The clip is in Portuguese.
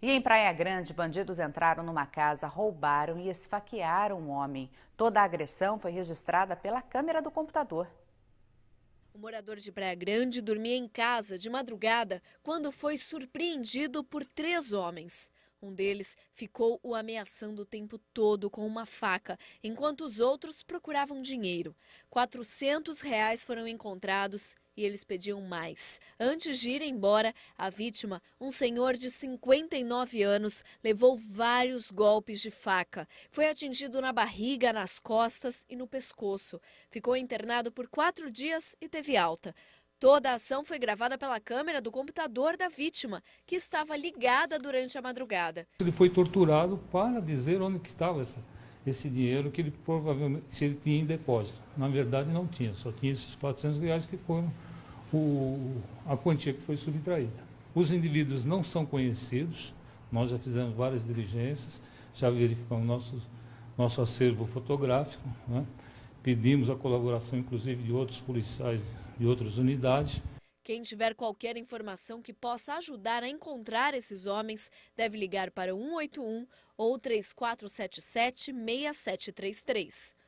E em Praia Grande, bandidos entraram numa casa, roubaram e esfaquearam um homem. Toda a agressão foi registrada pela câmera do computador. O morador de Praia Grande dormia em casa de madrugada quando foi surpreendido por três homens. Um deles ficou o ameaçando o tempo todo com uma faca, enquanto os outros procuravam dinheiro. 400 reais foram encontrados e eles pediam mais. Antes de ir embora, a vítima, um senhor de 59 anos, levou vários golpes de faca. Foi atingido na barriga, nas costas e no pescoço. Ficou internado por quatro dias e teve alta. Toda a ação foi gravada pela câmera do computador da vítima, que estava ligada durante a madrugada. Ele foi torturado para dizer onde estava essa, esse dinheiro que ele provavelmente se ele tinha em depósito. Na verdade não tinha, só tinha esses 400 reais que foram o, a quantia que foi subtraída. Os indivíduos não são conhecidos, nós já fizemos várias diligências, já verificamos nosso, nosso acervo fotográfico, né? Pedimos a colaboração, inclusive, de outros policiais de outras unidades. Quem tiver qualquer informação que possa ajudar a encontrar esses homens deve ligar para 181 ou 3477 6733.